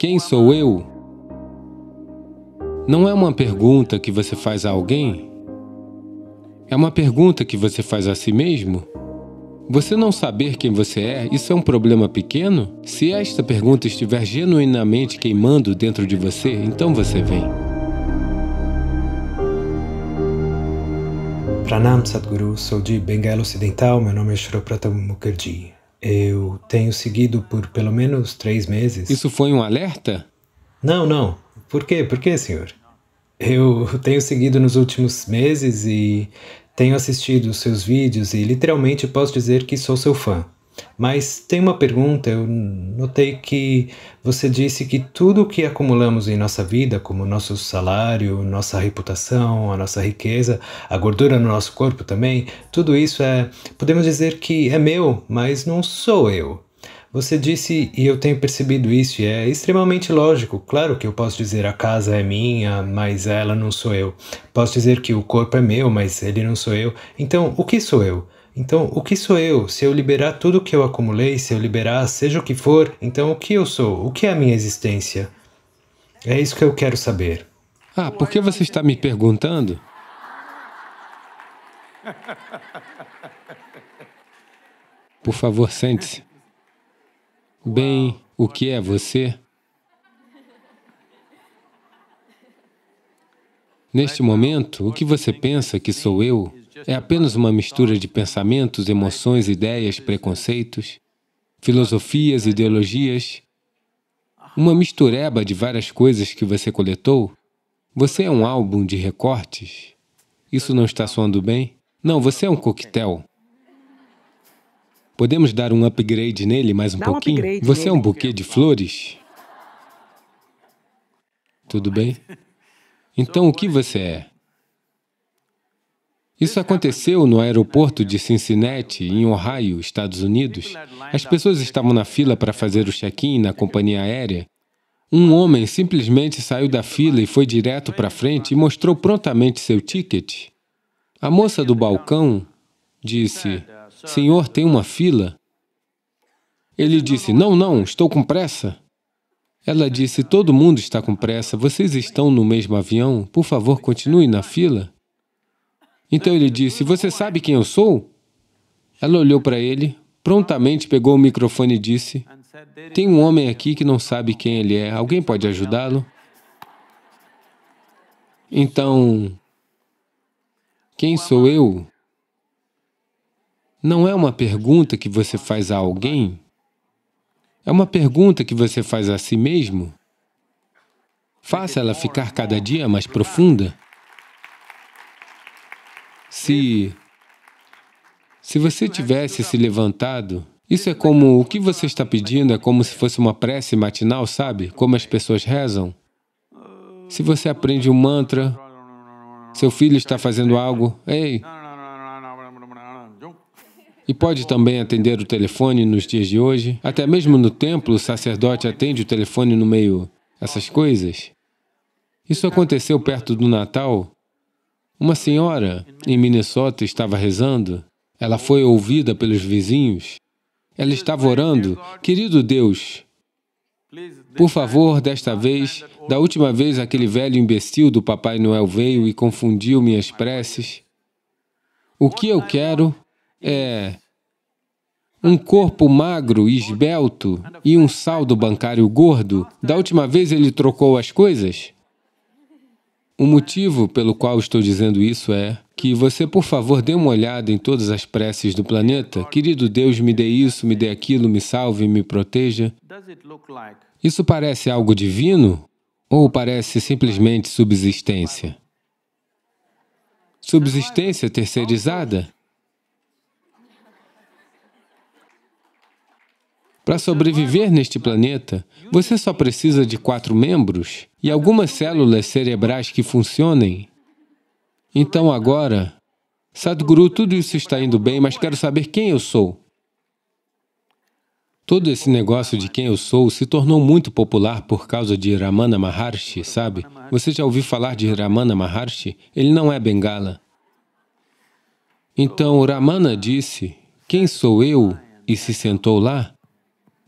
Quem sou eu? Não é uma pergunta que você faz a alguém, é uma pergunta que você faz a si mesmo. Você não saber quem você é, isso é um problema pequeno? Se esta pergunta estiver genuinamente queimando dentro de você, então você vem. Pranam Sadhguru, sou de Bengala Ocidental, meu nome é Shropratam Mukherjee. Eu tenho seguido por pelo menos três meses. Isso foi um alerta? Não, não. Por quê? Por quê, senhor? Eu tenho seguido nos últimos meses e tenho assistido os seus vídeos e literalmente posso dizer que sou seu fã. Mas tem uma pergunta, eu notei que você disse que tudo o que acumulamos em nossa vida, como nosso salário, nossa reputação, a nossa riqueza, a gordura no nosso corpo também, tudo isso é, podemos dizer que é meu, mas não sou eu. Você disse, e eu tenho percebido isso, e é extremamente lógico. Claro que eu posso dizer a casa é minha, mas ela não sou eu. Posso dizer que o corpo é meu, mas ele não sou eu. Então, o que sou eu? Então, o que sou eu? Se eu liberar tudo o que eu acumulei, se eu liberar seja o que for, então o que eu sou? O que é a minha existência? É isso que eu quero saber. Ah, por que você está me perguntando? Por favor, sente-se. Bem, o que é você? Neste momento, o que você pensa que sou eu? é apenas uma mistura de pensamentos, emoções, ideias, preconceitos, filosofias, ideologias, uma mistureba de várias coisas que você coletou. Você é um álbum de recortes? Isso não está soando bem? Não, você é um coquetel. Podemos dar um upgrade nele mais um Dá pouquinho? Um você é um buquê de flores? Tudo bem? Então, o que você é? Isso aconteceu no aeroporto de Cincinnati, em Ohio, Estados Unidos. As pessoas estavam na fila para fazer o check-in na companhia aérea. Um homem simplesmente saiu da fila e foi direto para frente e mostrou prontamente seu ticket. A moça do balcão disse, Senhor, tem uma fila? Ele disse, não, não, estou com pressa. Ela disse, todo mundo está com pressa, vocês estão no mesmo avião, por favor, continue na fila. Então ele disse: Você sabe quem eu sou? Ela olhou para ele, prontamente pegou o microfone e disse: Tem um homem aqui que não sabe quem ele é. Alguém pode ajudá-lo? Então, quem sou eu? Não é uma pergunta que você faz a alguém, é uma pergunta que você faz a si mesmo. Faça ela ficar cada dia mais profunda. Se, se você tivesse se levantado, isso é como, o que você está pedindo é como se fosse uma prece matinal, sabe? Como as pessoas rezam. Se você aprende um mantra, seu filho está fazendo algo, ei! E pode também atender o telefone nos dias de hoje. Até mesmo no templo, o sacerdote atende o telefone no meio, essas coisas. Isso aconteceu perto do Natal, uma senhora em Minnesota estava rezando. Ela foi ouvida pelos vizinhos. Ela estava orando, querido Deus, por favor, desta vez, da última vez aquele velho imbecil do Papai Noel veio e confundiu minhas preces. O que eu quero é um corpo magro e esbelto e um saldo bancário gordo. Da última vez ele trocou as coisas? O motivo pelo qual estou dizendo isso é que você, por favor, dê uma olhada em todas as preces do planeta. Querido Deus, me dê isso, me dê aquilo, me salve, me proteja. Isso parece algo divino ou parece simplesmente subsistência? Subsistência terceirizada? Para sobreviver neste planeta, você só precisa de quatro membros e algumas células cerebrais que funcionem. Então agora, Sadhguru, tudo isso está indo bem, mas quero saber quem eu sou. Todo esse negócio de quem eu sou se tornou muito popular por causa de Ramana Maharshi, sabe? Você já ouviu falar de Ramana Maharshi? Ele não é bengala. Então, Ramana disse, quem sou eu? E se sentou lá.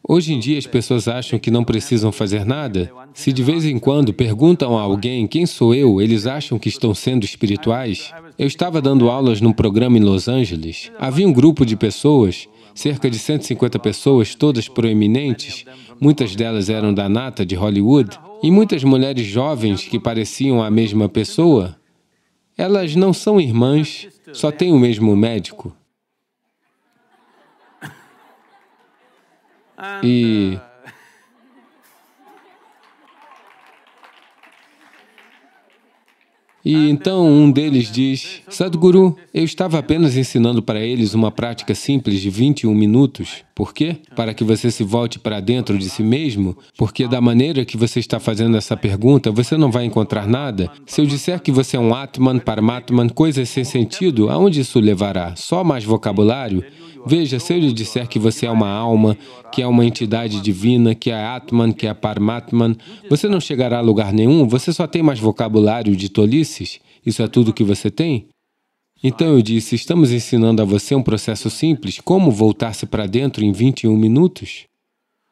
Hoje em dia, as pessoas acham que não precisam fazer nada. Se de vez em quando perguntam a alguém quem sou eu, eles acham que estão sendo espirituais. Eu estava dando aulas num programa em Los Angeles. Havia um grupo de pessoas, cerca de 150 pessoas, todas proeminentes, muitas delas eram da nata de Hollywood, e muitas mulheres jovens que pareciam a mesma pessoa. Elas não são irmãs, só têm o mesmo médico. E E então um deles diz, Sadhguru, eu estava apenas ensinando para eles uma prática simples de 21 minutos. Por quê? Para que você se volte para dentro de si mesmo, porque da maneira que você está fazendo essa pergunta, você não vai encontrar nada. Se eu disser que você é um Atman, Paramatman, coisas sem sentido, aonde isso levará? Só mais vocabulário? Veja, se eu lhe disser que você é uma alma, que é uma entidade divina, que é Atman, que é Paramatman, você não chegará a lugar nenhum, você só tem mais vocabulário de tolices? Isso é tudo que você tem? Então eu disse, estamos ensinando a você um processo simples, como voltar-se para dentro em 21 minutos?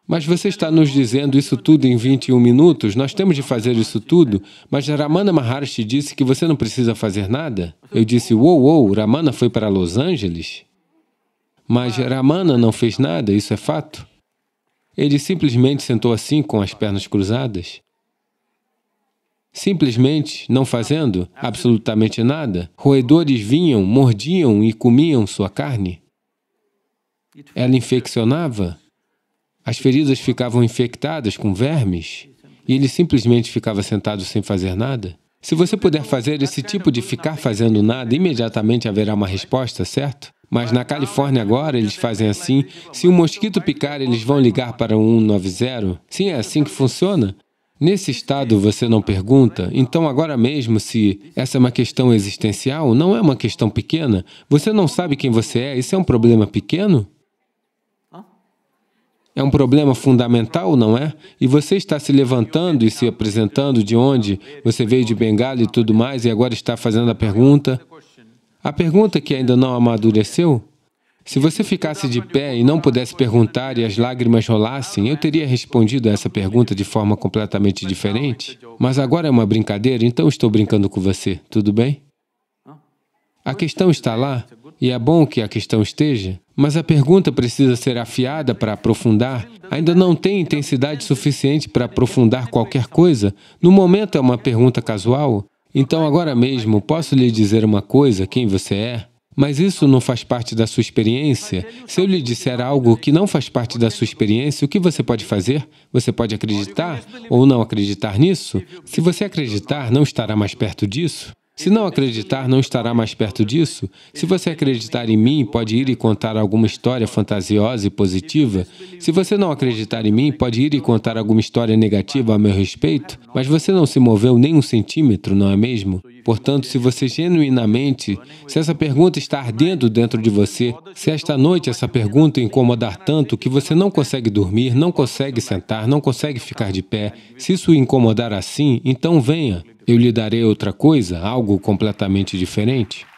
Mas você está nos dizendo isso tudo em 21 minutos? Nós temos de fazer isso tudo? Mas Ramana Maharshi disse que você não precisa fazer nada? Eu disse, uou, wow, uou, wow, Ramana foi para Los Angeles? Mas Ramana não fez nada, isso é fato. Ele simplesmente sentou assim, com as pernas cruzadas. Simplesmente não fazendo absolutamente nada, roedores vinham, mordiam e comiam sua carne. Ela infeccionava, as feridas ficavam infectadas com vermes, e ele simplesmente ficava sentado sem fazer nada. Se você puder fazer esse tipo de ficar fazendo nada, imediatamente haverá uma resposta, certo? Mas na Califórnia agora eles fazem assim. Se um mosquito picar, eles vão ligar para o 190. Sim, é assim que funciona. Nesse estado você não pergunta, então agora mesmo se essa é uma questão existencial, não é uma questão pequena. Você não sabe quem você é, isso é um problema pequeno? É um problema fundamental, não é? E você está se levantando e se apresentando de onde você veio de Bengala e tudo mais, e agora está fazendo a pergunta. A pergunta que ainda não amadureceu, se você ficasse de pé e não pudesse perguntar e as lágrimas rolassem, eu teria respondido a essa pergunta de forma completamente diferente. Mas agora é uma brincadeira, então estou brincando com você, tudo bem? A questão está lá, e é bom que a questão esteja, mas a pergunta precisa ser afiada para aprofundar. Ainda não tem intensidade suficiente para aprofundar qualquer coisa. No momento é uma pergunta casual, então, agora mesmo, posso lhe dizer uma coisa, quem você é? Mas isso não faz parte da sua experiência? Se eu lhe disser algo que não faz parte da sua experiência, o que você pode fazer? Você pode acreditar ou não acreditar nisso? Se você acreditar, não estará mais perto disso? Se não acreditar, não estará mais perto disso. Se você acreditar em mim, pode ir e contar alguma história fantasiosa e positiva. Se você não acreditar em mim, pode ir e contar alguma história negativa a meu respeito. Mas você não se moveu nem um centímetro, não é mesmo? Portanto, se você genuinamente, se essa pergunta está ardendo dentro de você, se esta noite essa pergunta incomodar tanto que você não consegue dormir, não consegue sentar, não consegue ficar de pé, se isso incomodar assim, então venha. Eu lhe darei outra coisa, algo completamente diferente.